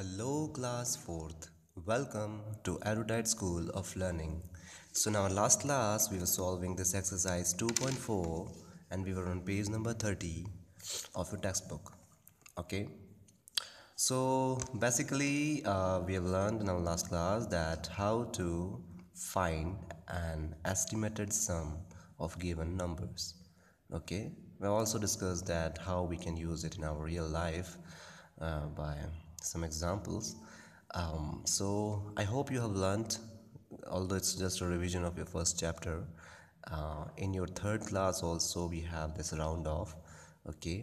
Hello class 4th. Welcome to Erudite School of Learning. So in our last class we were solving this exercise 2.4 and we were on page number 30 of your textbook. Okay. So basically uh, we have learned in our last class that how to find an estimated sum of given numbers. Okay. We also discussed that how we can use it in our real life uh, by some examples. Um, so I hope you have learned, although it's just a revision of your first chapter. Uh, in your third class also we have this round off okay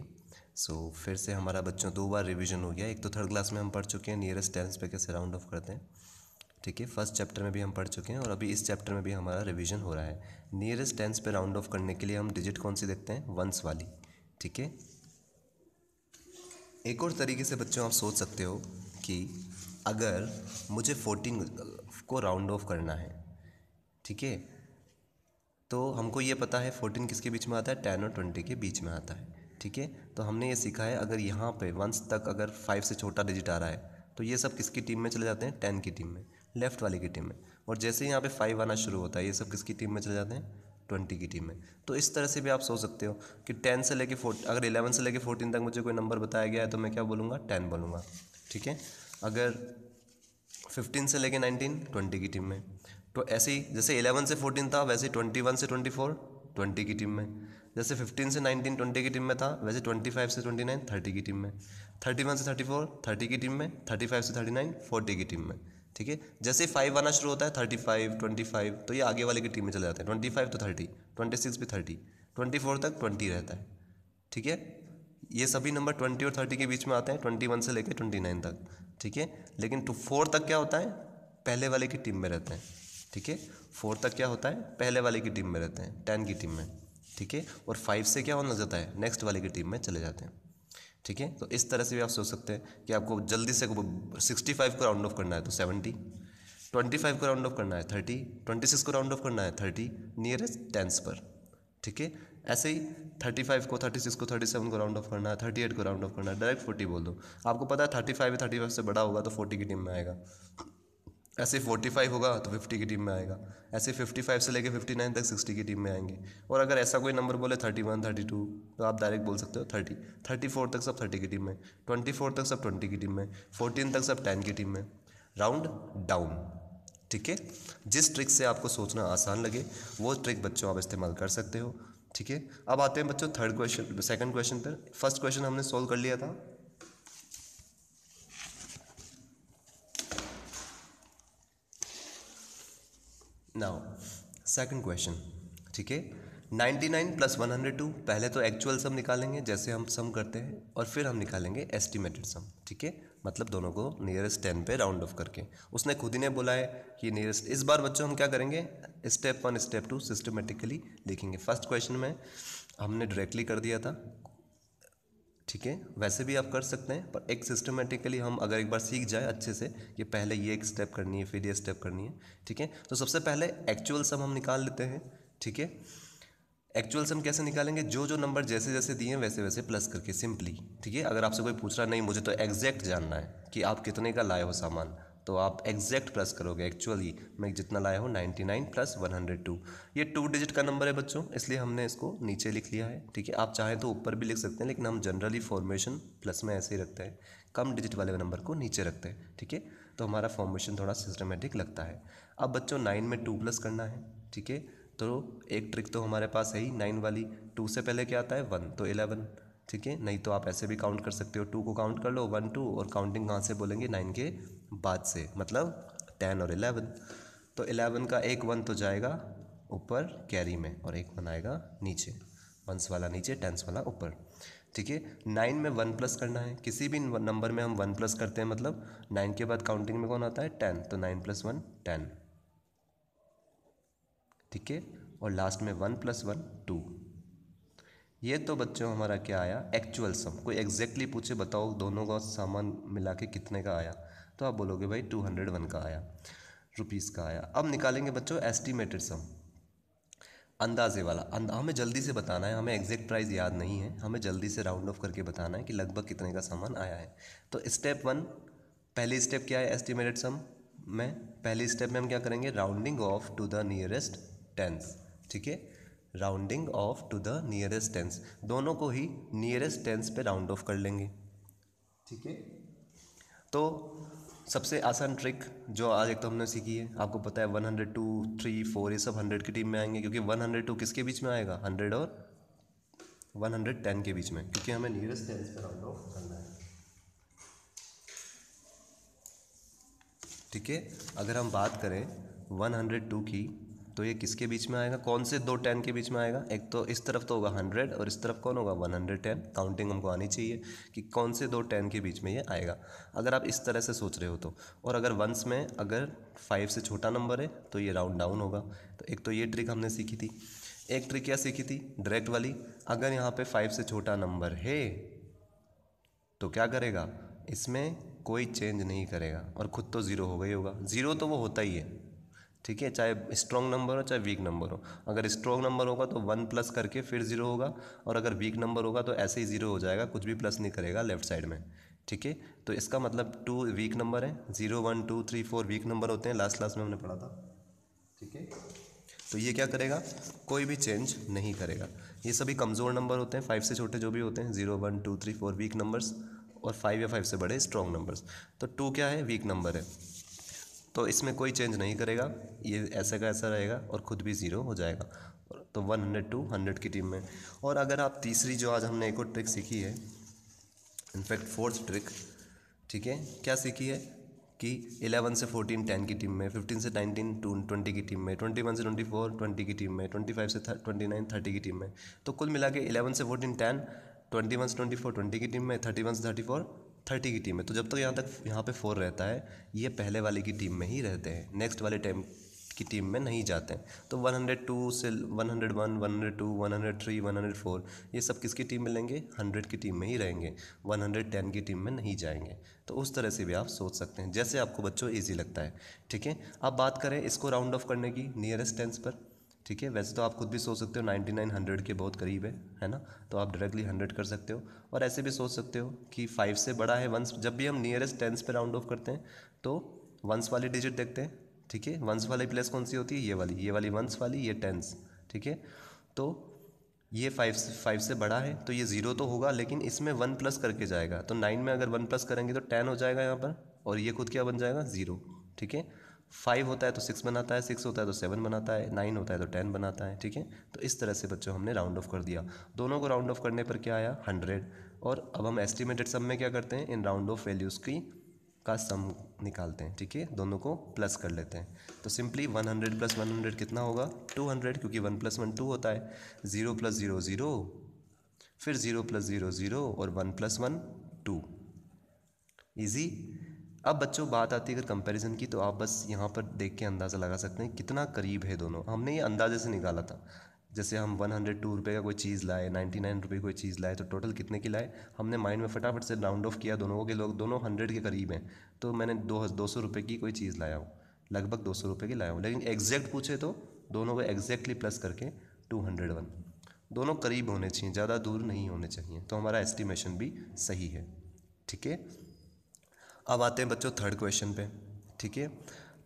so so, फिर से हमारा बच्चों दो बार revision हो गया एक तो third class में हम पढ़ चुके हैं नियरेस्ट टेंस पे कैसे राउंड ऑफ करते हैं ठीक है फर्स्ट चैप्टर में भी हम पढ़ चुके हैं और अभी इस चैप्टर में भी हमारा रिवीजन हो रहा है नियरेस्ट टेंस पे राउंड ऑफ करने के लिए हम डिजिट कौन सी देखते हैं वंस वाली ठीक है एक और तरीके से बच्चों आप सोच सकते हो कि अगर मुझे फोर्टीन को राउंड ऑफ करना है ठीक है तो हमको ये पता है फोर्टीन किसके बीच में आता है टेन और ट्वेंटी के बीच में आता है ठीक है तो हमने ये सीखा है अगर यहाँ पे वंस तक अगर फाइव से छोटा डिजिट आ रहा है तो ये सब किसकी टीम में चले जाते हैं टेन की टीम में लेफ्ट वाले की टीम में और जैसे ही यहाँ पे फाइव आना शुरू होता है ये सब किसकी टीम में चले जाते हैं ट्वेंटी की टीम में तो इस तरह से भी आप सोच सकते हो कि टेन से लेके फोर अगर इलेवन से लेके फोर्टीन तक मुझे कोई नंबर बताया गया है तो मैं क्या बोलूँगा टेन बोलूँगा ठीक है अगर फिफ्टीन से लेके नाइनटीन ट्वेंटी की टीम में तो ऐसे ही जैसे इलेवन से फोर्टीन था वैसे ट्वेंटी वन से ट्वेंटी फोर ट्वेंटी की टीम में जैसे फिफ्टीन से नाइनटीन ट्वेंटी की टीम में था वैसे ट्वेंटी फाइव से ट्वेंटी नाइन थर्टी की टीम में थर्टी वन से थर्टी फोर थर्टी की टीम में थर्टी फाइव से थर्टी नाइन फोर्टी की टीम में ठीक है जैसे फाइव आना शुरू होता है थर्टी फाइव ट्वेंटी फाइव तो ये आगे वाले की टीम में चले जाते हैं ट्वेंटी फाइव तो थर्टी ट्वेंटी सिक्स भी थर्टी ट्वेंटी फोर तक ट्वेंटी रहता है ठीक है ये सभी नंबर ट्वेंटी और थर्टी के बीच में आते हैं ट्वेंटी वन से लेकर ट्वेंटी नाइन तक ठीक है लेकिन टू फोर तक क्या होता है पहले वाले की टीम में रहते हैं ठीक है फोर तक क्या होता है पहले वाले की टीम में रहते हैं टेन की टीम में ठीक है और फाइव से क्या होने लग जाता है नेक्स्ट वाले की टीम में चले जाते हैं ठीक है तो इस तरह से भी आप सोच सकते हैं कि आपको जल्दी से सिक्सटी फाइव को राउंड ऑफ करना है तो सेवेंटी ट्वेंटी फाइव को राउंड ऑफ करना है थर्टी ट्वेंटी सिक्स को राउंड ऑफ करना है थर्टी नियरेस्ट टेंस पर ठीक है ऐसे ही थर्टी फाइव को थर्टी सिक्स को थर्टी सेवन को राउंड ऑफ करना है थर्टी एट को राउंड ऑफ करना है डायरेक्ट फोर्टी बोल दो आपको पता है थर्टी फाइव थर्टी फाइव से बड़ा होगा तो फोर्टी की टीम में आएगा ऐसे 45 होगा तो 50 की टीम में आएगा ऐसे 55 से लेके 59 तक 60 की टीम में आएंगे और अगर ऐसा कोई नंबर बोले 31, 32 तो आप डायरेक्ट बोल सकते हो 30, 34 तक सब 30 की टीम में 24 तक सब 20 की टीम में 14 तक सब 10 की टीम में राउंड डाउन ठीक है जिस ट्रिक से आपको सोचना आसान लगे वो ट्रिक बच्चों आप इस्तेमाल कर सकते हो ठीक है अब आते हैं बच्चों थर्ड क्वेश्चन सेकंड क्वेश्चन पर फर्स्ट क्वेश्चन हमने सोल्व कर लिया था नाउ सेकंड क्वेश्चन ठीक है 99 प्लस वन पहले तो एक्चुअल सम निकालेंगे जैसे हम सम करते हैं और फिर हम निकालेंगे एस्टिमेटेड सम ठीक है मतलब दोनों को नियरेस्ट टेन पे राउंड ऑफ करके उसने खुद ही ने बोला है कि नियरेस्ट इस बार बच्चों हम क्या करेंगे step one step two systematically लिखेंगे फर्स्ट क्वेश्चन में हमने डायरेक्टली कर दिया था ठीक है वैसे भी आप कर सकते हैं पर एक सिस्टमेटिकली हम अगर एक बार सीख जाए अच्छे से कि पहले ये एक स्टेप करनी है फिर ये स्टेप करनी है ठीक है तो सबसे पहले एक्चुअल सम हम निकाल लेते हैं ठीक है एक्चुअल सम कैसे निकालेंगे जो जो नंबर जैसे जैसे दिए हैं वैसे वैसे प्लस करके सिंपली ठीक है अगर आपसे कोई पूछ रहा नहीं मुझे तो एग्जैक्ट जानना है कि आप कितने का लाए हो सामान तो आप एग्जैक्ट प्लस करोगे एक्चुअली मैं जितना लाया हूँ nine plus one hundred two ये टू डिजिट का नंबर है बच्चों इसलिए हमने इसको नीचे लिख लिया है ठीक है आप चाहें तो ऊपर भी लिख सकते हैं लेकिन हम जनरली फॉर्मेशन प्लस में ऐसे ही रखते हैं कम डिजिट वाले नंबर को नीचे रखते हैं ठीक है तो हमारा फॉर्मेशन थोड़ा सिस्टमेटिक लगता है अब बच्चों नाइन में टू प्लस करना है ठीक है तो एक ट्रिक तो हमारे पास है ही नाइन वाली टू से पहले क्या आता है वन तो एलेवन ठीक है नहीं तो आप ऐसे भी काउंट कर सकते हो टू को काउंट कर लो वन टू और काउंटिंग कहाँ से बोलेंगे नाइन के बाद से मतलब टेन और इलेवन तो इलेवन का एक वन तो जाएगा ऊपर कैरी में और एक वन आएगा नीचे वंस वाला नीचे टेंस वाला ऊपर ठीक है नाइन में वन प्लस करना है किसी भी नंबर में हम वन प्लस करते हैं मतलब नाइन के बाद काउंटिंग में कौन आता है टेन तो नाइन प्लस वन टेन ठीक है और लास्ट में वन प्लस वन टू ये तो बच्चों हमारा क्या आया एक्चुअल सम कोई एग्जैक्टली exactly पूछे बताओ दोनों का सामान मिला के कितने का आया तो आप बोलोगे भाई टू हंड्रेड वन का आया रुपीज़ का आया अब निकालेंगे बच्चों एस्टिमेटेड सम अंदाजे वाला हमें जल्दी से बताना है हमें एग्जैक्ट प्राइस याद नहीं है हमें जल्दी से राउंड ऑफ करके बताना है कि लगभग कितने का सामान आया है तो स्टेप वन पहली स्टेप क्या है एस्टिमेटेड सम में पहली स्टेप में हम क्या करेंगे rounding off to the nearest tens ठीक है rounding off to the nearest tens दोनों को ही नियरेस्ट टेंस पे राउंड ऑफ कर लेंगे ठीक है तो सबसे आसान ट्रिक जो आज एक तो हमने सीखी है आपको पता है one hundred two three four ये सब हंड्रेड की टीम में आएंगे क्योंकि वन हंड्रेड टू किसके बीच में आएगा हंड्रेड और वन हंड्रेड टेन के बीच में क्योंकि हमें नियरेस्ट टेंस पर राउंड ऑफ करना है ठीक है अगर हम बात करें वन हंड्रेड टू की तो ये किसके बीच में आएगा कौन से दो टेन के बीच में आएगा एक तो इस तरफ तो होगा हंड्रेड और इस तरफ कौन होगा वन हंड्रेड टेन काउंटिंग हमको आनी चाहिए कि कौन से दो टेन के बीच में ये आएगा अगर आप इस तरह से सोच रहे हो तो और अगर वंस में अगर फाइव से छोटा नंबर है तो ये राउंड डाउन होगा तो एक तो ये ट्रिक हमने सीखी थी एक ट्रिक क्या सीखी थी डायरेक्ट वाली अगर यहाँ पर फाइव से छोटा नंबर है तो क्या करेगा इसमें कोई चेंज नहीं करेगा और ख़ुद तो ज़ीरो हो गई होगा ज़ीरो तो वो होता ही है ठीक है चाहे स्ट्रॉन्ग नंबर हो चाहे वीक नंबर हो अगर स्ट्रॉन्ग नंबर होगा तो वन प्लस करके फिर ज़ीरो होगा और अगर वीक नंबर होगा तो ऐसे ही ज़ीरो हो जाएगा कुछ भी प्लस नहीं करेगा लेफ्ट साइड में ठीक है तो इसका मतलब टू वीक नंबर है zero one two three four weak number होते हैं लास्ट लास्ट में हमने पढ़ा था ठीक है तो ये क्या करेगा कोई भी चेंज नहीं करेगा ये सभी कमज़ोर नंबर होते हैं फाइव से छोटे जो भी होते हैं zero one two three four weak numbers और फाइव या फाइव से बड़े स्ट्रॉन्ग नंबर्स तो टू क्या है वीक नंबर है तो इसमें कोई चेंज नहीं करेगा ये ऐसा का ऐसा रहेगा और ख़ुद भी ज़ीरो हो जाएगा तो वन हंड्रेड टू हंड्रेड की टीम में और अगर आप तीसरी जो आज हमने एक और ट्रिक सीखी है इनफैक्ट फोर्थ ट्रिक ठीक है क्या सीखी है कि इलेवन से फोर्टीन टेन की टीम में फिफ्टीन से नाइनटीन टू ट्वेंटी की टीम में ट्वेंटी वन से ट्वेंटी फोर ट्वेंटी की टीम में ट्वेंटी फाइव से ट्वेंटी नाइन थर्टी की टीम में तो कुल मिला के इलेवन से फोर्टीन टेन ट्वेंटी वन से ट्वेंटी फोर ट्वेंटी की टीम में थर्टी वन से थर्टी फोर थर्टी की टीम है तो जब तक यहाँ तक यहाँ पे फोर रहता है ये पहले वाले की टीम में ही रहते हैं नेक्स्ट वाले टाइम की टीम में नहीं जाते हैं तो वन हंड्रेड टू से one one one one hundred hundred hundred two three one hundred four ये सब किसकी टीम में लेंगे हंड्रेड की टीम में ही रहेंगे वन हंड्रेड टेन की टीम में नहीं जाएंगे तो उस तरह से भी आप सोच सकते हैं जैसे आपको बच्चों ईजी लगता है ठीक है अब बात करें इसको राउंड ऑफ करने की नियरेस्ट टेंस पर ठीक है वैसे तो आप खुद भी सोच सकते हो 9900 के बहुत करीब है है ना तो आप डायरेक्टली 100 कर सकते हो और ऐसे भी सोच सकते हो कि फाइव से बड़ा है वंस जब भी हम नियरेस्ट टेंस पे राउंड ऑफ करते हैं तो वंस वाली डिजिट देखते हैं ठीक है वंस वाली प्लेस कौन सी होती है ये वाली ये वाली वंस वाली ये टेंस ठीक है तो ये फाइव से फाइव से बड़ा है तो ये ज़ीरो तो होगा लेकिन इसमें वन प्लस करके जाएगा तो नाइन में अगर वन प्लस करेंगे तो टेन हो जाएगा यहाँ पर और ये खुद क्या बन जाएगा ज़ीरो ठीक है फाइव होता है तो सिक्स बनाता है सिक्स होता है तो सेवन बनाता है नाइन होता है तो टेन बनाता है ठीक है तो इस तरह से बच्चों हमने राउंड ऑफ कर दिया दोनों को राउंड ऑफ करने पर क्या आया हंड्रेड और अब हम एस्टिमेटेड सम में क्या करते हैं इन राउंड ऑफ वैल्यूज़ की का सम निकालते हैं ठीक है दोनों को प्लस कर लेते हैं तो simply one hundred plus one hundred कितना होगा टू हंड्रेड क्योंकि वन प्लस वन टू होता है जीरो प्लस ज़ीरो ज़ीरो फिर जीरो प्लस ज़ीरो ज़ीरो और one plus one two easy अब बच्चों बात आती है अगर कंपैरिजन की तो आप बस यहाँ पर देख के अंदाज़ा लगा सकते हैं कितना करीब है दोनों हमने ये अंदाजे से निकाला था जैसे हम वन हंड्रेड टू रुपये का कोई चीज़ लाए नाइन्टी नाइन रुपये कोई चीज़ लाए तो टोटल कितने की लाए हमने माइंड में फटाफट से राउंड ऑफ किया दोनों के लोग दोनों हंड्रेड के करीब हैं तो मैंने दो दो सौ रुपये की कोई चीज़ लाया हूँ लगभग दो सौ रुपये की लाया हूँ लेकिन एग्जैक्ट पूछे तो दोनों को एग्जैक्टली प्लस करके टू हंड्रेड वन दोनों करीब होने चाहिए ज़्यादा दूर नहीं होने चाहिए तो हमारा एस्टिमेशन भी सही है ठीक है अब आते हैं बच्चों थर्ड क्वेश्चन पे ठीक है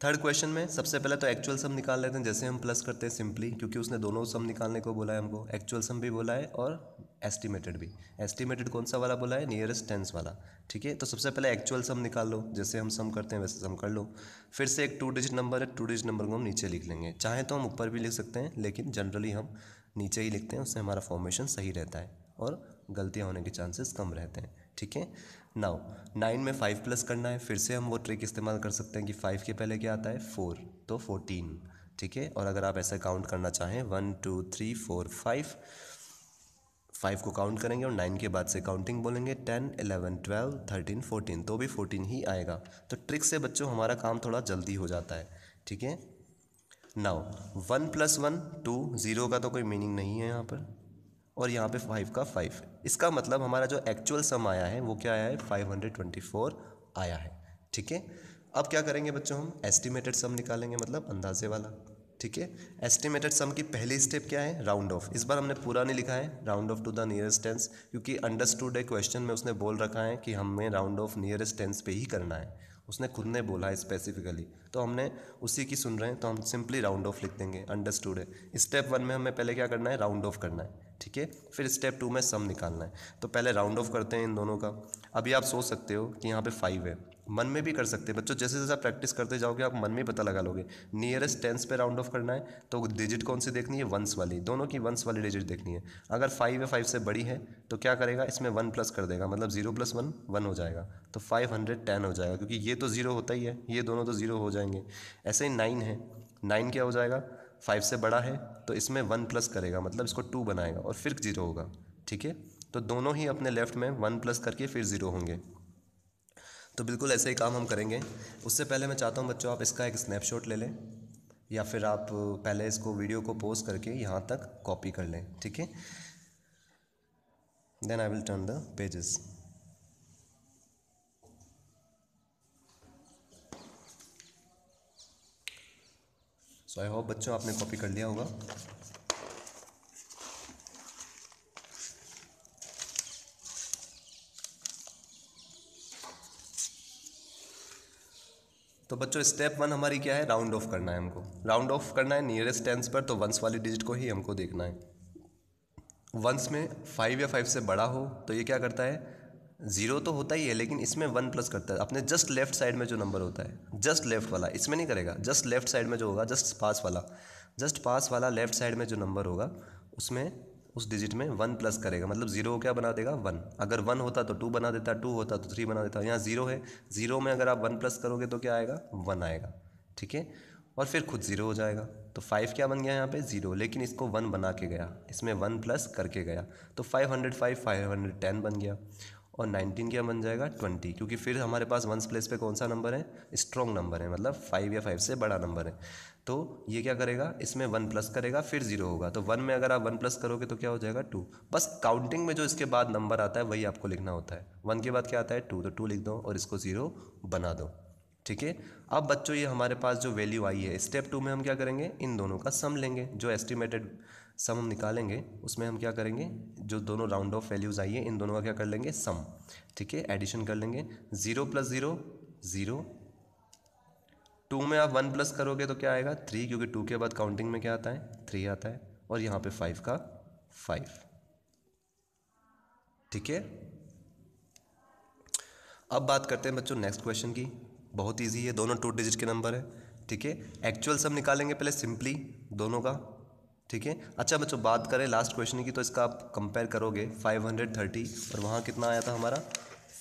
थर्ड क्वेश्चन में सबसे पहले तो एक्चुअल सम निकाल लेते हैं जैसे हम प्लस करते हैं सिंपली क्योंकि उसने दोनों सम निकालने को बोला है हमको एक्चुअल सम भी बोला है और एस्टिमेटेड भी एस्टिमेटेड कौन सा वाला बोला है नियरेस्ट टेंस वाला ठीक है तो सबसे पहले एक्चुअल सम निकाल लो जैसे हम सम करते हैं वैसे सम कर लो फिर से एक टू डिजिट नंबर है टू डिजिट नंबर को हम नीचे लिख लेंगे चाहे तो हम ऊपर भी लिख सकते हैं लेकिन जनरली हम नीचे ही लिखते हैं उससे हमारा फॉर्मेशन सही रहता है और गलतियाँ होने के चांसेस कम रहते हैं ठीक है नाउ नाइन में फाइव प्लस करना है फिर से हम वो ट्रिक इस्तेमाल कर सकते हैं कि फाइव के पहले क्या आता है फोर तो फोर्टीन ठीक है और अगर आप ऐसा काउंट करना चाहें one two three four five five को काउंट करेंगे और नाइन के बाद से काउंटिंग बोलेंगे ten eleven twelve thirteen fourteen तो भी फोर्टीन ही आएगा तो ट्रिक से बच्चों हमारा काम थोड़ा जल्दी हो जाता है ठीक है now one plus one two zero का तो कोई मीनिंग नहीं है यहाँ पर और यहाँ पे फाइव का फाइव है इसका मतलब हमारा जो एक्चुअल सम आया है वो क्या आया है फाइव हंड्रेड ट्वेंटी फोर आया है ठीक है अब क्या करेंगे बच्चों हम एस्टिमेटेड सम निकालेंगे मतलब अंदाजे वाला ठीक है एस्टिमेटेड सम की पहली स्टेप क्या है राउंड ऑफ इस बार हमने पूरा नहीं लिखा है round off to the nearest tens क्योंकि अंडरस्टूड है क्वेश्चन में उसने बोल रखा है कि हमें राउंड ऑफ नियरेस्ट टेंस पे ही करना है उसने खुद ने बोला है स्पेसिफिकली तो हमने उसी की सुन रहे हैं तो हम सिंपली राउंड ऑफ लिख देंगे अंडरस्टूड है स्टेप वन में हमें पहले क्या करना है राउंड ऑफ करना है ठीक है फिर स्टेप टू में सम निकालना है तो पहले राउंड ऑफ करते हैं इन दोनों का अभी आप सोच सकते हो कि यहाँ पे फाइव है मन में भी कर सकते हैं बच्चों जैसे जैसे आप प्रैक्टिस करते जाओगे आप मन में पता लगा लोगे नियरेस्ट टेंस पे राउंड ऑफ करना है तो डिजिट कौन सी देखनी है वंस वाली दोनों की वंस वाली डिजिट देखनी है अगर फाइव या फाइव से बड़ी है तो क्या करेगा इसमें वन प्लस कर देगा मतलब जीरो प्लस वन वन हो जाएगा तो फाइव हंड्रेड टेन हो जाएगा क्योंकि ये तो ज़ीरो होता ही है ये दोनों तो ज़ीरो हो जाएंगे ऐसे ही नाइन है नाइन क्या हो जाएगा फाइव से बड़ा है तो इसमें वन प्लस करेगा मतलब इसको टू बनाएगा और फिर जीरो होगा ठीक है तो दोनों ही अपने लेफ्ट में वन प्लस करके फिर ज़ीरो होंगे तो बिल्कुल ऐसे ही काम हम करेंगे उससे पहले मैं चाहता हूँ बच्चों आप इसका एक स्नैपशॉट ले लें या फिर आप पहले इसको वीडियो को पोस्ट करके यहाँ तक कॉपी कर लें ठीक है then I will turn the pages so I hope बच्चों आपने कॉपी कर लिया होगा तो बच्चों स्टेप वन हमारी क्या है राउंड ऑफ करना है हमको राउंड ऑफ करना है नियरेस्ट टेंस पर तो वंस वाली डिजिट को ही हमको देखना है वंस में फाइव या फाइव से बड़ा हो तो ये क्या करता है ज़ीरो तो होता ही है लेकिन इसमें वन प्लस करता है अपने जस्ट लेफ्ट साइड में जो नंबर होता है जस्ट लेफ्ट वाला इसमें नहीं करेगा जस्ट लेफ्ट साइड में जो होगा जस्ट पास वाला जस्ट पास वाला लेफ्ट साइड में जो नंबर होगा उसमें उस डिजिट में वन प्लस करेगा मतलब जीरो को क्या बना देगा वन अगर वन होता तो टू बना देता टू होता तो थ्री बना देता यहाँ जीरो है जीरो में अगर आप वन प्लस करोगे तो क्या आएगा वन आएगा ठीक है और फिर खुद ज़ीरो हो जाएगा तो फाइव क्या बन गया यहाँ पे ज़ीरो लेकिन इसको वन बना के गया इसमें वन प्लस करके गया तो five hundred five five hundred ten बन गया और नाइनटीन क्या बन जाएगा ट्वेंटी क्योंकि फिर हमारे पास वंस प्लेस पे कौन सा नंबर है स्ट्रॉन्ग नंबर है मतलब फाइव या फाइव से बड़ा नंबर है तो ये क्या करेगा इसमें वन प्लस करेगा फिर जीरो होगा तो वन में अगर आप वन प्लस करोगे तो क्या हो जाएगा टू बस काउंटिंग में जो इसके बाद नंबर आता है वही आपको लिखना होता है वन के बाद क्या आता है टू तो टू लिख दो और इसको ज़ीरो बना दो ठीक है अब बच्चों ये हमारे पास जो वैल्यू आई है स्टेप टू में हम क्या करेंगे इन दोनों का सम लेंगे जो एस्टिमेटेड सम हम निकालेंगे उसमें हम क्या करेंगे जो दोनों राउंड ऑफ वैल्यूज़ आई है इन दोनों का क्या कर लेंगे सम ठीक है एडिशन कर लेंगे zero plus zero zero two में आप वन प्लस करोगे तो क्या आएगा थ्री क्योंकि टू के बाद काउंटिंग में क्या आता है थ्री आता है और यहाँ पे फाइव का फाइव ठीक है अब बात करते हैं बच्चों नेक्स्ट क्वेश्चन की बहुत इजी है दोनों टू डिजिट के नंबर है ठीक है एक्चुअल सब निकालेंगे पहले सिंपली दोनों का ठीक है अच्छा बच्चों बात करें लास्ट क्वेश्चन की तो इसका आप कंपेयर करोगे 530 और वहाँ कितना आया था हमारा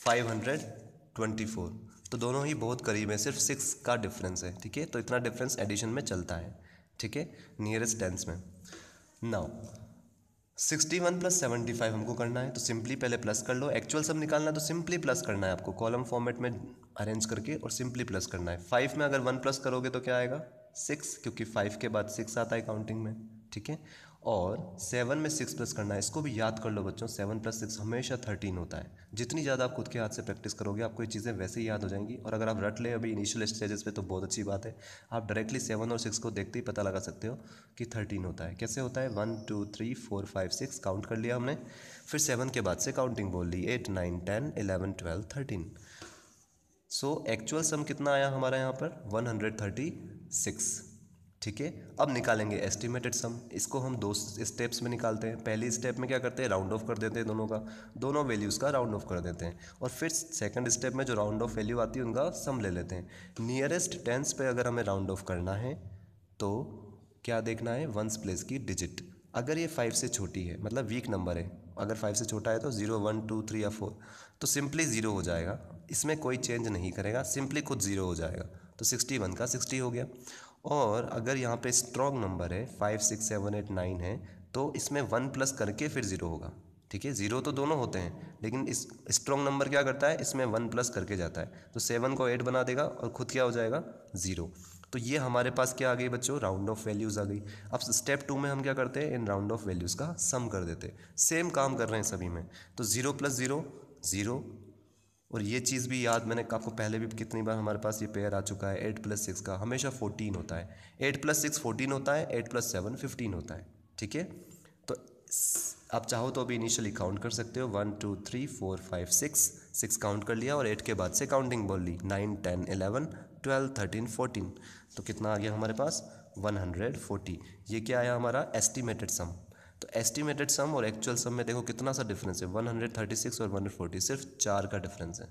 524 तो दोनों ही बहुत करीब है सिर्फ सिक्स का डिफरेंस है ठीक है तो इतना डिफरेंस एडिशन में चलता है ठीक है नियरेस्ट टेंस में now sixty one plus seventy five हमको करना है तो सिंपली पहले प्लस कर लो एक्चुअल सब निकालना है तो सिंपली प्लस करना है आपको कॉलम फॉर्मेट में अरेंज करके और सिंपली प्लस करना है फाइव में अगर वन प्लस करोगे तो क्या आएगा सिक्स क्योंकि फाइव के बाद सिक्स आता है काउंटिंग में ठीक है और सेवन में सिक्स प्लस करना है इसको भी याद कर लो बच्चों सेवन प्लस सिक्स हमेशा थर्टीन होता है जितनी ज़्यादा आप खुद के हाथ से प्रैक्टिस करोगे आपको ये चीज़ें वैसे ही याद हो जाएंगी और अगर आप रट ले अभी इनिशियल स्टेजेस पे तो बहुत अच्छी बात है आप डायरेक्टली सेवन और सिक्स को देखते ही पता लगा सकते हो कि थर्टीन होता है कैसे होता है one two three four five six count कर लिया हमने फिर सेवन के बाद से काउंटिंग बोल ली eight nine ten eleven twelve thirteen so actual sum कितना आया हमारा यहाँ पर वन हंड्रेड थर्टी सिक्स ठीक है अब निकालेंगे एस्टिमेटेड सम इसको हम दो स्टेप्स में निकालते हैं पहली स्टेप में क्या करते हैं राउंड ऑफ कर देते हैं दोनों का दोनों वैल्यूज़ का राउंड ऑफ कर देते हैं और फिर सेकंड स्टेप में जो राउंड ऑफ वैल्यू आती है उनका सम ले लेते हैं नियरेस्ट टेंस पे अगर हमें राउंड ऑफ करना है तो क्या देखना है वंस प्लेस की डिजिट अगर ये फाइव से छोटी है मतलब वीक नंबर है अगर फाइव से छोटा है तो ज़ीरो वन टू थ्री या फोर तो सिंपली ज़ीरो हो जाएगा इसमें कोई चेंज नहीं करेगा सिंपली खुद ज़ीरो हो जाएगा तो सिक्सटी वन का सिक्सटी हो गया और अगर यहाँ पे स्ट्रॉन्ग नंबर है five six seven eight nine है तो इसमें वन प्लस करके फिर ज़ीरो होगा ठीक है ज़ीरो तो दोनों होते हैं लेकिन इस स्ट्रॉन्ग नंबर क्या करता है इसमें वन प्लस करके जाता है तो सेवन को एट बना देगा और खुद क्या हो जाएगा ज़ीरो तो ये हमारे पास क्या आ गई बच्चों राउंड ऑफ वैल्यूज़ आ गई अब स्टेप टू में हम क्या करते हैं इन राउंड ऑफ वैल्यूज़ का सम कर देते सेम काम कर रहे हैं सभी में तो ज़ीरो प्लस ज़ीरो ज़ीरो और ये चीज़ भी याद मैंने आपको पहले भी कितनी बार हमारे पास ये पेयर आ चुका है एट प्लस सिक्स का हमेशा फोर्टीन होता है एट प्लस सिक्स फोर्टीन होता है एट प्लस सेवन फिफ्टीन होता है ठीक है तो आप चाहो तो अभी इनिशियली काउंट कर सकते हो one two three four five six six count कर लिया और एट के बाद से काउंटिंग बोल ली nine ten eleven twelve thirteen fourteen तो कितना आ गया हमारे पास वन हंड्रेड फोर्टी ये क्या आया हमारा एस्टिमेटेड सम तो एस्टिमेटेड सम और एक्चुअल सम में देखो कितना सा डिफरेंस है 136 और 140 सिर्फ चार का डिफरेंस है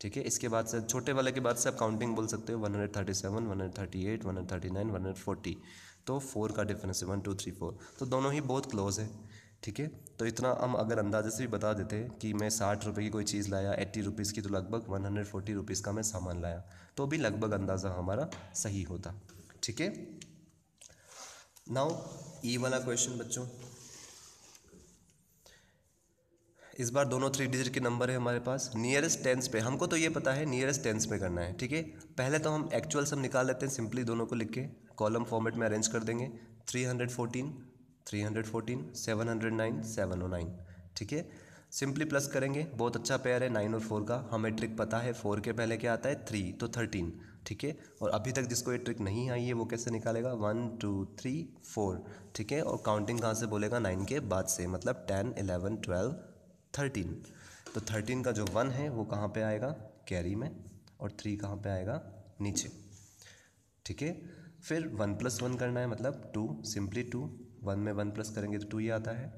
ठीक है इसके बाद से छोटे वाले के बाद से आप काउंटिंग बोल सकते हो 137, 138, 139, 140 तो फोर का डिफरेंस है वन टू थ्री फोर तो दोनों ही बहुत क्लोज है ठीक है तो इतना हम अगर अंदाजे से भी बता देते कि मैं साठ रुपये की कोई चीज़ लाया एट्टी रुपीज़ की तो लगभग वन हंड्रेड फोर्टी रुपीज़ का मैं सामान लाया तो भी लगभग अंदाज़ा हमारा सही होता ठीक है नाउ ई वाला क्वेश्चन बच्चों इस बार दोनों थ्री डिजिट के नंबर है हमारे पास नियरेस्ट टेंस पे हमको तो ये पता है नियरेस्ट टेंस पे करना है ठीक है पहले तो हम एक्चुअल सम निकाल लेते हैं सिंपली दोनों को लिख के कॉलम फॉर्मेट में अरेंज कर देंगे three hundred fourteen three hundred fourteen seven hundred nine seven o nine ठीक है सिंपली प्लस करेंगे बहुत अच्छा पेयर है नाइन और फोर का हमें ट्रिक पता है फोर के पहले क्या आता है थ्री तो थर्टीन ठीक है और अभी तक जिसको ये ट्रिक नहीं आई है वो कैसे निकालेगा वन टू थ्री फोर ठीक है और काउंटिंग कहाँ से बोलेगा नाइन के बाद से मतलब टेन इलेवन ट्वेल्व थर्टीन तो थर्टीन का जो वन है वो कहाँ पे आएगा कैरी में और थ्री कहाँ पे आएगा नीचे ठीक है फिर वन प्लस वन करना है मतलब टू सिंपली टू वन में वन प्लस करेंगे तो टू ही आता है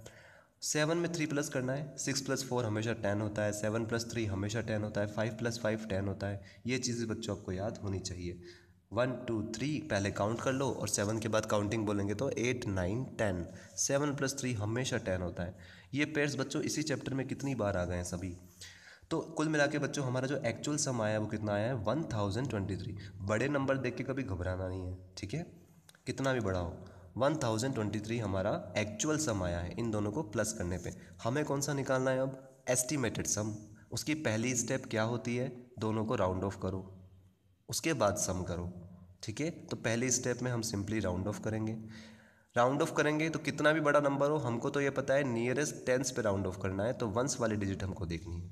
सेवन में थ्री प्लस करना है सिक्स प्लस फोर हमेशा टेन होता है सेवन प्लस थ्री हमेशा टेन होता है फाइव प्लस फाइव टेन होता है ये चीज़ें बच्चों आपको याद होनी चाहिए वन टू थ्री पहले काउंट कर लो और सेवन के बाद काउंटिंग बोलेंगे तो eight nine ten seven plus three हमेशा टेन होता है ये पेयर्स बच्चों इसी चैप्टर में कितनी बार आ गए हैं सभी तो कुल मिला के बच्चों हमारा जो एक्चुअल सम आया है वो कितना आया है वन थाउजेंड ट्वेंटी थ्री बड़े नंबर देख के कभी घबराना नहीं है ठीक है कितना भी बड़ा हो वन थाउजेंड ट्वेंटी थ्री हमारा एक्चुअल सम आया है इन दोनों को प्लस करने पे हमें कौन सा निकालना है अब एस्टिमेटेड सम उसकी पहली स्टेप क्या होती है दोनों को राउंड ऑफ करो उसके बाद सम करो ठीक है तो पहले स्टेप में हम सिंपली राउंड ऑफ करेंगे राउंड ऑफ करेंगे तो कितना भी बड़ा नंबर हो हमको तो ये पता है नियरेस्ट टेंस पे राउंड ऑफ करना है तो वंस वाली डिजिट हमको देखनी है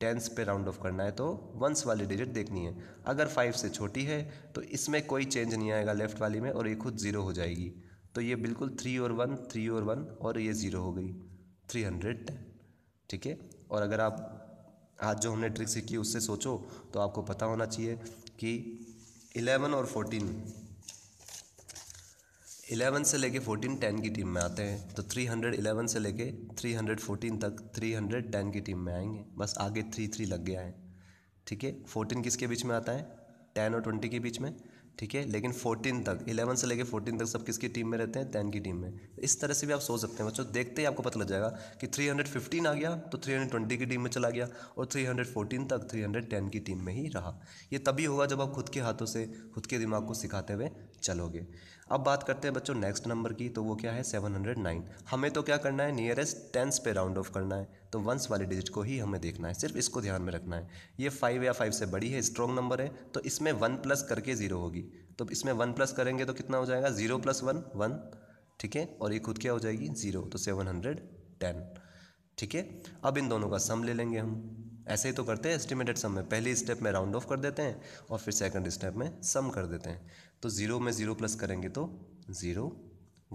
टेंस पे राउंड ऑफ करना है तो वंस वाली डिजिट देखनी है अगर फाइव से छोटी है तो इसमें कोई चेंज नहीं आएगा लेफ्ट वाली में और ये खुद ज़ीरो हो जाएगी तो ये बिल्कुल थ्री और वन थ्री और वन और ये ज़ीरो हो गई थ्री हंड्रेड टेन ठीक है और अगर आप आज जो हमने ट्रिक सीखी उससे सोचो तो आपको पता होना चाहिए कि इलेवन और फोर्टीन इलेवन से लेके फोर्टीन टेन की टीम में आते हैं तो थ्री हंड्रेड इलेवन से लेके थ्री हंड्रेड फोर्टीन तक थ्री हंड्रेड टेन की टीम में आएंगे बस आगे थ्री थ्री लग गया है ठीक है फोर्टीन किसके बीच में आता है टेन और ट्वेंटी के बीच में ठीक है लेकिन फोर्टीन तक इलेवन से लेके फोर्टीन तक सब किसकी टीम में रहते हैं टेन की टीम में इस तरह से भी आप सोच सकते हैं बच्चों देखते ही आपको पता लग जाएगा कि थ्री हंड्रेड फिफ्टीन आ गया तो थ्री हंड्रेड ट्वेंटी की टीम में चला गया और थ्री हंड्रेड फोर्टीन तक थ्री हंड्रेड टेन की टीम में ही रहा ये तभी होगा जब आप खुद के हाथों से खुद के दिमाग को सिखाते हुए चलोगे अब बात करते हैं बच्चों नेक्स्ट नंबर की तो वो क्या है 709 हमें तो क्या करना है नियरेस्ट टेंस पे राउंड ऑफ करना है तो वंस वाले डिजिट को ही हमें देखना है सिर्फ इसको ध्यान में रखना है ये फाइव या फाइव से बड़ी है स्ट्रॉन्ग नंबर है तो इसमें वन प्लस करके ज़ीरो होगी तो इसमें वन प्लस करेंगे तो कितना हो जाएगा ज़ीरो प्लस वन वन ठीक है और ये खुद क्या हो जाएगी ज़ीरो तो सेवन हंड्रेड टेन ठीक है अब इन दोनों का सम ले लेंगे हम ऐसे ही तो करते हैं एस्टिमेटेड सम में पहले स्टेप में राउंड ऑफ कर देते हैं और फिर सेकंड स्टेप में सम कर देते हैं तो ज़ीरो में ज़ीरो प्लस करेंगे तो zero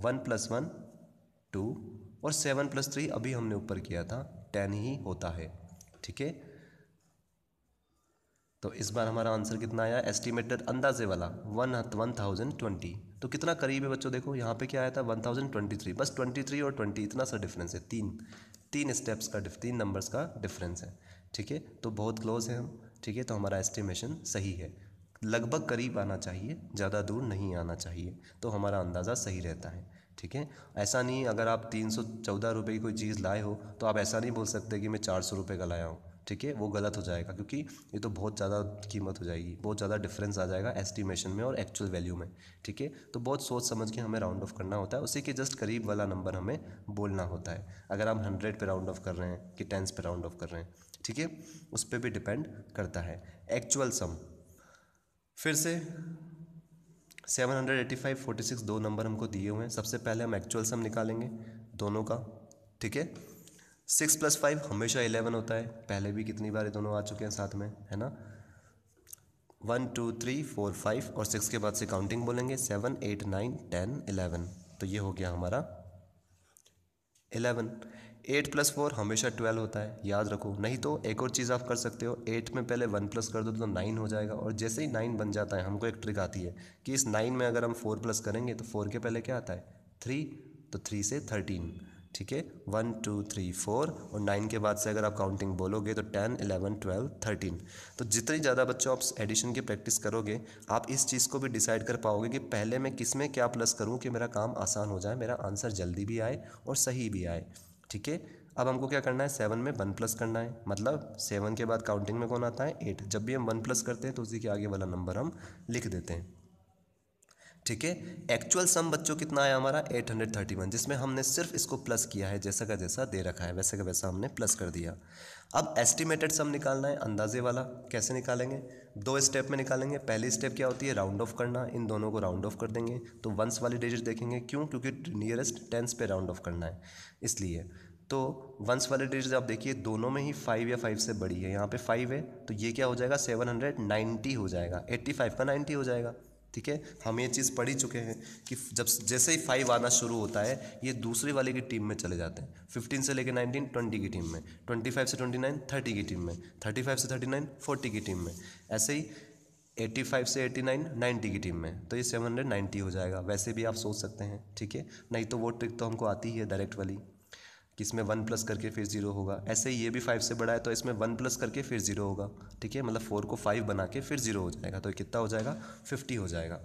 one plus one two और सेवन प्लस थ्री अभी हमने ऊपर किया था टेन ही होता है ठीक है तो इस बार हमारा आंसर कितना आया एस्टिमेटेड अंदाजे वाला वन वन थाउजेंड ट्वेंटी तो कितना करीब है बच्चों देखो यहाँ पे क्या आया था वन थाउजेंड ट्वेंटी थ्री बस ट्वेंटी थ्री और ट्वेंटी इतना सा डिफरेंस है तीन तीन स्टेप्स का तीन नंबर्स का डिफरेंस है ठीक है तो बहुत क्लोज है हम ठीक है तो हमारा एस्टिमेशन सही है लगभग करीब आना चाहिए ज़्यादा दूर नहीं आना चाहिए तो हमारा अंदाज़ा सही रहता है ठीक है ऐसा नहीं अगर आप तीन सौ चौदह रुपये की कोई चीज़ लाए हो तो आप ऐसा नहीं बोल सकते कि मैं चार सौ रुपये का लाया हूँ ठीक है वो गलत हो जाएगा क्योंकि ये तो बहुत ज़्यादा कीमत हो जाएगी बहुत ज़्यादा डिफरेंस आ जाएगा एस्टिमेशन में और एक्चुअल वैल्यू में ठीक है तो बहुत सोच समझ के हमें राउंड ऑफ करना होता है उसी के जस्ट करीब वाला नंबर हमें बोलना होता है अगर आप हंड्रेड पे राउंड ऑफ कर रहे हैं कि टेंस पे राउंड ऑफ कर रहे हैं ठीक है उस पर भी डिपेंड करता है एक्चुअल सम फिर से 785, 46 दो नंबर हमको दिए हुए हैं सबसे पहले हम एक्चुअल सम निकालेंगे दोनों का ठीक है सिक्स प्लस फाइव हमेशा इलेवन होता है पहले भी कितनी बार दोनों आ चुके हैं साथ में है ना one two three four five और सिक्स के बाद से काउंटिंग बोलेंगे seven eight nine ten eleven तो ये हो गया हमारा इलेवन एट प्लस फोर हमेशा ट्वेल्व होता है याद रखो नहीं तो एक और चीज़ आप कर सकते हो एट में पहले वन प्लस कर दो तो नाइन हो जाएगा और जैसे ही नाइन बन जाता है हमको एक ट्रिक आती है कि इस नाइन में अगर हम फोर प्लस करेंगे तो फोर के पहले क्या आता है थ्री तो थ्री से थर्टीन ठीक है वन टू थ्री फोर और नाइन के बाद से अगर आप काउंटिंग बोलोगे तो टेन इलेवन ट्वेल्व थर्टीन तो जितनी ज़्यादा बच्चों आप एडिशन की प्रैक्टिस करोगे आप इस चीज़ को भी डिसाइड कर पाओगे कि पहले मैं किस में क्या प्लस करूँ कि मेरा काम आसान हो जाए मेरा आंसर जल्दी भी आए और सही भी आए ठीक है अब हमको क्या करना है सेवन में वन प्लस करना है मतलब सेवन के बाद काउंटिंग में कौन आता है एट जब भी हम वन प्लस करते हैं तो उसी के आगे वाला नंबर हम लिख देते हैं ठीक है एक्चुअल सम बच्चों कितना आया हमारा 831 जिसमें हमने सिर्फ इसको प्लस किया है जैसा का जैसा दे रखा है वैसे का वैसा हमने प्लस कर दिया अब एस्टिमेटेड सम निकालना है अंदाजे वाला कैसे निकालेंगे दो स्टेप में निकालेंगे पहली स्टेप क्या होती है राउंड ऑफ करना इन दोनों को राउंड ऑफ कर देंगे तो वंस वाली डिजिट देखेंगे क्यों क्योंकि नियरेस्ट टेंस पे राउंड ऑफ करना है इसलिए तो वंस वाली डिजिट आप देखिए दोनों में ही फाइव या फाइव से बड़ी है यहाँ पे फाइव है तो ये क्या हो जाएगा सेवन हंड्रेड नाइन्टी हो जाएगा एट्टी फाइव का नाइन्टी हो जाएगा ठीक है हम ये चीज़ पढ़ ही चुके हैं कि जब जैसे ही फाइव आना शुरू होता है ये दूसरे वाले की टीम में चले जाते हैं फिफ्टीन से लेकर नाइनटीन ट्वेंटी की टीम में ट्वेंटी फाइव से ट्वेंटी नाइन थर्टी की टीम में थर्टी फाइव से थर्टी नाइन फोर्टी की टीम में ऐसे ही एट्टी फाइव से एट्टी नाइन नाइन्टी की टीम में तो ये सेवन हंड्रेड नाइन्टी हो जाएगा वैसे भी आप सोच सकते हैं ठीक है नहीं तो वो ट्रिक तो हमको आती ही है डायरेक्ट वाली कि इसमें वन प्लस करके फिर ज़ीरो होगा ऐसे ही ये भी फाइव से बड़ा है तो इसमें वन प्लस करके फिर ज़ीरो होगा ठीक है मतलब फोर को फाइव बना के फिर ज़ीरो हो जाएगा तो कितना हो जाएगा फिफ्टी हो जाएगा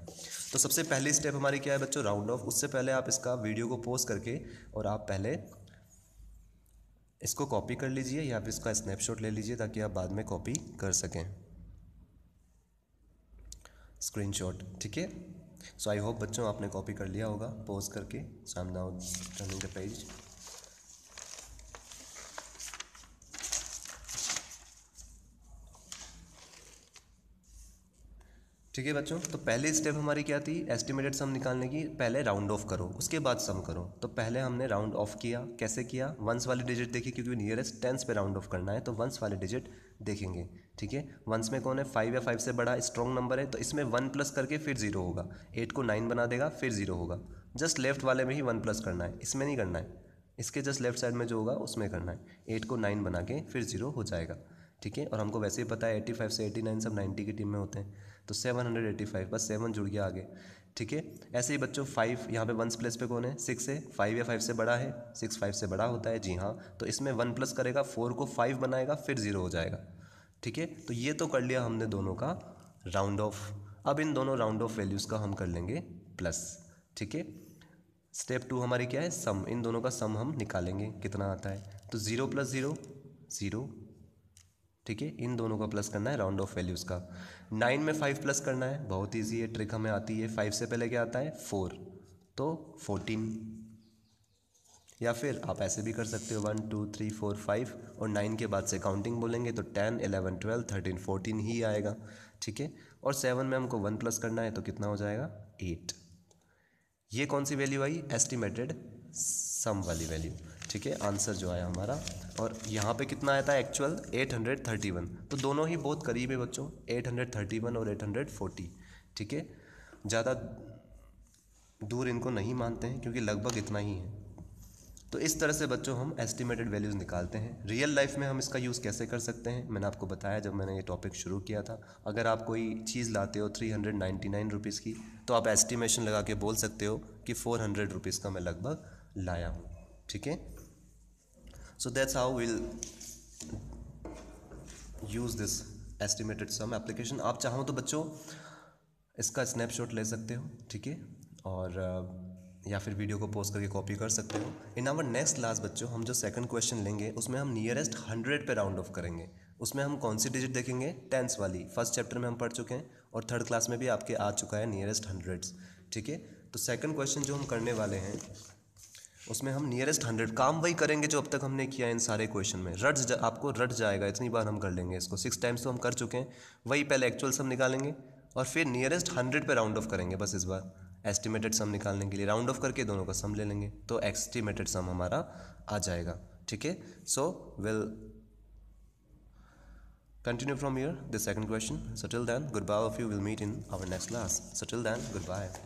तो सबसे पहली स्टेप हमारी क्या है बच्चों राउंड ऑफ उससे पहले आप इसका वीडियो को पोस्ट करके और आप पहले इसको कॉपी कर लीजिए या आप इसका स्नैपशॉट ले लीजिए ताकि आप बाद में कॉपी कर सकें शॉट ठीक है सो आई होप बच्चों आपने कॉपी कर लिया होगा पोस्ट करके so I am now turning the page ठीक है बच्चों तो पहले स्टेप हमारी क्या थी एस्टिमेटेड सम निकालने की पहले राउंड ऑफ करो उसके बाद सम करो तो पहले हमने राउंड ऑफ किया कैसे किया वंस वाले डिजिट देखिए क्योंकि नियरेस्ट टेंस पे राउंड ऑफ करना है तो वंस वाले डिजिट देखेंगे ठीक है वंस में कौन है फाइव या फाइव से बड़ा स्ट्रॉन्ग नंबर है तो इसमें वन प्लस करके फिर जीरो होगा एट को नाइन बना देगा फिर जीरो होगा जस्ट लेफ्ट वाले में ही वन प्लस करना है इसमें नहीं करना है इसके जस्ट लेफ्ट साइड में जो होगा उसमें करना है एट को नाइन बना के फिर जीरो हो जाएगा ठीक है और हमको वैसे ही पता है एट्टी फाइव से एटी नाइन सब नाइन्टी की टीम में होते हैं तो सेवन हंड्रेड एट्टी फाइव बस सेवन जुड़ गया आगे ठीक है ऐसे ही बच्चों फाइव यहाँ पे वंस प्लस पे कौन है सिक्स है फाइव या फाइव से बड़ा है सिक्स फाइव से बड़ा होता है जी हाँ तो इसमें वन प्लस करेगा फोर को फाइव बनाएगा फिर ज़ीरो हो जाएगा ठीक है तो ये तो कर लिया हमने दोनों का राउंड ऑफ अब इन दोनों राउंड ऑफ वैल्यूज़ का हम कर लेंगे प्लस ठीक है स्टेप टू हमारी क्या है सम इन दोनों का सम हम निकालेंगे कितना आता है तो ज़ीरो प्लस ज़ीरो ज़ीरो ठीक है इन दोनों का प्लस करना है राउंड ऑफ वैल्यूज़ का नाइन में फाइव प्लस करना है बहुत ईजी है ट्रिक हमें आती है फाइव से पहले क्या आता है फोर तो फोर्टीन या फिर आप ऐसे भी कर सकते हो one two three four five और नाइन के बाद से काउंटिंग बोलेंगे तो ten eleven twelve thirteen fourteen ही आएगा ठीक है और सेवन में हमको वन प्लस करना है तो कितना हो जाएगा एट ये कौन सी वैल्यू आई एस्टिमेटेड सम वाली वैल्यू ठीक है आंसर जो आया हमारा और यहाँ पे कितना आया था एक्चुअल 831 तो दोनों ही बहुत करीब है बच्चों 831 और 840 ठीक है ज़्यादा दूर इनको नहीं मानते हैं क्योंकि लगभग इतना ही है तो इस तरह से बच्चों हम एस्टिमेटेड वैल्यूज़ निकालते हैं रियल लाइफ में हम इसका यूज़ कैसे कर सकते हैं मैंने आपको बताया जब मैंने ये टॉपिक शुरू किया था अगर आप कोई चीज़ लाते हो three hundred ninety nine rupees की तो आप एस्टिमेशन लगा के बोल सकते हो कि फ़ोर हंड्रेड रुपीज़ का मैं लगभग लाया हूँ ठीक है so that's how we'll use this estimated sum application आप चाहो तो बच्चों इसका स्नैपशॉट ले सकते हो ठीक है और uh, या फिर वीडियो को पोस्ट करके कॉपी कर सकते हो इन आवर नेक्स्ट क्लास बच्चों हम जो सेकंड क्वेश्चन लेंगे उसमें हम नियरेस्ट हंड्रेड पे राउंड ऑफ करेंगे उसमें हम कौन सी डिजिट देखेंगे टेंस वाली फर्स्ट चैप्टर में हम पढ़ चुके हैं और थर्ड क्लास में भी आपके आ चुका है नियरेस्ट हंड्रेड्स ठीक है तो सेकंड क्वेश्चन जो हम करने वाले हैं उसमें हम नियरेस्ट हंड्रेड काम वही करेंगे जो अब तक हमने किया इन सारे क्वेश्चन में रट जा, आपको रट जाएगा इतनी बार हम कर लेंगे इसको सिक्स टाइम्स तो हम कर चुके हैं वही पहले एक्चुअल सम निकालेंगे और फिर नियरेस्ट हंड्रेड पे राउंड ऑफ करेंगे बस इस बार एस्टिमेटेड सम निकालने के लिए राउंड ऑफ करके दोनों का सम ले लेंगे तो एस्टिमेटेड सम हमारा आ जाएगा ठीक है so will continue from your the second question still then good bye of you will meet in our next class still then good bye